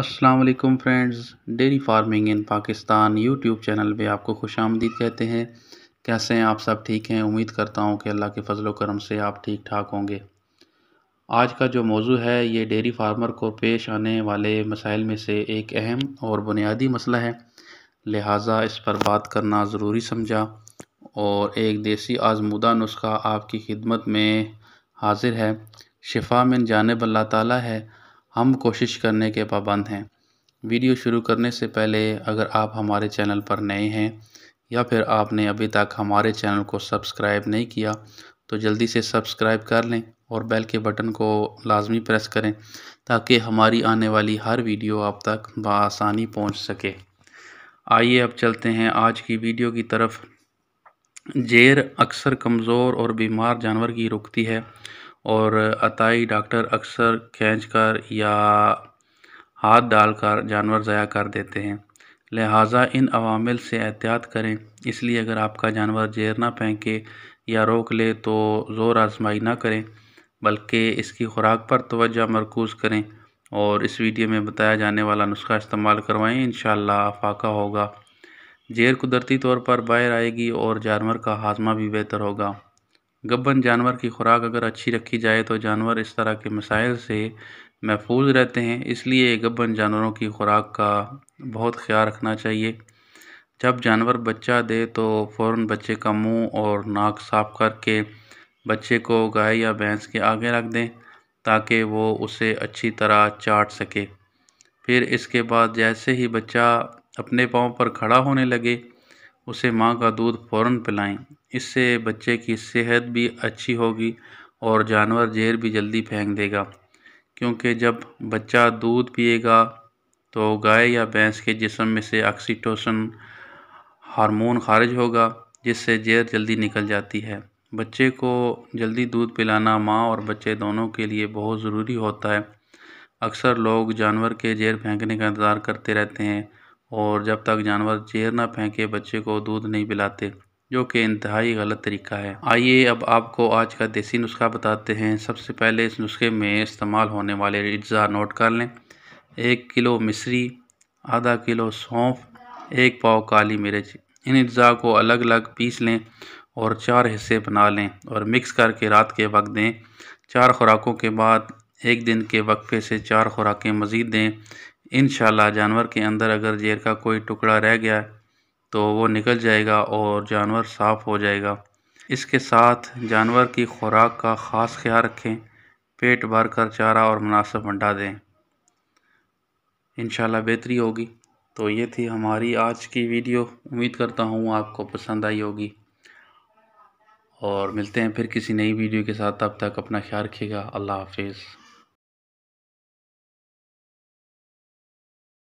अस्सलाम वालेकुम friends dairy farming in Pakistan YouTube channel पे आपको खुश आमदीद कहते हैं कैसे हैं आप सब ठीक हैं उम्मीद करता हूँ कि अल्लाह के फजल करम से आप ठीक ठाक होंगे आज का जो मौजू है ये डेरी फार्मर को पेश आने वाले मसाइल में से एक अहम और बुनियादी मसला है लिहाजा इस पर बात करना ज़रूरी समझा और एक देसी आजमूदा नुस्खा आपकी खिदमत में हाजिर है शिफा मिन जानब अल्लाह ताली है हम कोशिश करने के पाबंद हैं वीडियो शुरू करने से पहले अगर आप हमारे चैनल पर नए हैं या फिर आपने अभी तक हमारे चैनल को सब्सक्राइब नहीं किया तो जल्दी से सब्सक्राइब कर लें और बेल के बटन को लाजमी प्रेस करें ताकि हमारी आने वाली हर वीडियो आप तक बसानी पहुँच सके आइए अब चलते हैं आज की वीडियो की तरफ जेर अक्सर कमज़ोर और बीमार जानवर की रुकती है और अताई डॉक्टर अक्सर खींच कर या हाथ डाल कर जानवर ज़ाया कर देते हैं लिहाजा इन अवामिल से एहतियात करें इसलिए अगर आपका जानवर ज़ेर ना फेंके या रोक ले तो ज़ोर आजमाई ना करें बल्कि इसकी खुराक पर तवज्जो मरकूज़ करें और इस वीडियो में बताया जाने वाला नुस्खा इस्तेमाल करवाएं इन अफाका होगा जेर कुदरती तौर पर बाहर आएगी और जानवर का हाजमा भी बेहतर होगा गब्बन जानवर की खुराक अगर अच्छी रखी जाए तो जानवर इस तरह के मसाइल से महफूज रहते हैं इसलिए गब्बन जानवरों की खुराक का बहुत ख्याल रखना चाहिए जब जानवर बच्चा दे तो फ़ौर बच्चे का मुंह और नाक साफ करके बच्चे को गाय या भैंस के आगे रख दें ताकि वो उसे अच्छी तरह चाट सके फिर इसके बाद जैसे ही बच्चा अपने पाँव पर खड़ा होने लगे उसे माँ का दूध फ़ौरन पिलाएं इससे बच्चे की सेहत भी अच्छी होगी और जानवर ज़हर भी जल्दी फेंक देगा क्योंकि जब बच्चा दूध पिएगा तो गाय या भैंस के जिसम में से ऑक्सीटोसन हार्मोन ख़ारिज होगा जिससे ज़हर जल्दी निकल जाती है बच्चे को जल्दी दूध पिलाना माँ और बच्चे दोनों के लिए बहुत ज़रूरी होता है अक्सर लोग जानवर के ज़हर फेंकने का इंतज़ार करते रहते हैं और जब तक जानवर चेयर ना फेंके बच्चे को दूध नहीं पिलाते जो कि इंतहाई गलत तरीका है आइए अब आपको आज का देसी नुस्खा बताते हैं सबसे पहले इस नुस्खे में इस्तेमाल होने वाले अज्जा नोट कर लें एक किलो मिश्री आधा किलो सौंफ एक पाव काली मिर्च इन अज्जा को अलग अलग पीस लें और चार हिस्से बना लें और मिक्स करके रात के वक्त दें चार खुराकों के बाद एक दिन के वक्फे से चार खुराकें मज़ीद दें इन जानवर के अंदर अगर ज़ेर का कोई टुकड़ा रह गया तो वो निकल जाएगा और जानवर साफ़ हो जाएगा इसके साथ जानवर की खुराक का ख़ास ख्याल रखें पेट भर कर चारा और मुनासिब बंटा दें इन बेहतरी होगी तो ये थी हमारी आज की वीडियो उम्मीद करता हूँ आपको पसंद आई होगी और मिलते हैं फिर किसी नई वीडियो के साथ तब तक अपना ख्याल रखिएगा अल्लाह हाफिज़